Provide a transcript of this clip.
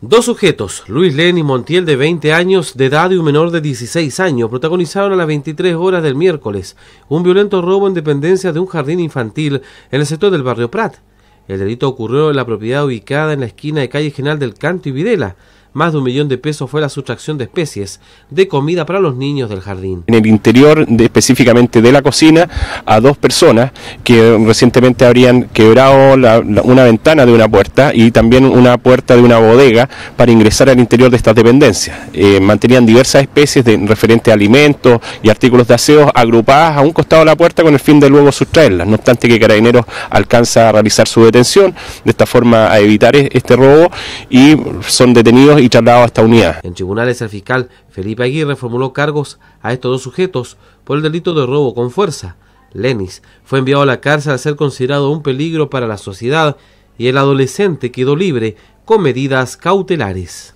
Dos sujetos, Luis Len y Montiel de 20 años de edad y un menor de 16 años, protagonizaron a las 23 horas del miércoles un violento robo en dependencia de un jardín infantil en el sector del barrio Prat. El delito ocurrió en la propiedad ubicada en la esquina de calle General del Canto y Videla, más de un millón de pesos fue la sustracción de especies de comida para los niños del jardín. En el interior, específicamente de la cocina, a dos personas que recientemente habrían quebrado una ventana de una puerta y también una puerta de una bodega para ingresar al interior de estas dependencias. Eh, mantenían diversas especies de, referente a alimentos y artículos de aseo agrupadas a un costado de la puerta con el fin de luego sustraerlas. No obstante que Carabineros alcanza a realizar su detención, de esta forma a evitar este robo y son detenidos en tribunales, el fiscal Felipe Aguirre formuló cargos a estos dos sujetos por el delito de robo con fuerza. Lenis fue enviado a la cárcel a ser considerado un peligro para la sociedad y el adolescente quedó libre con medidas cautelares.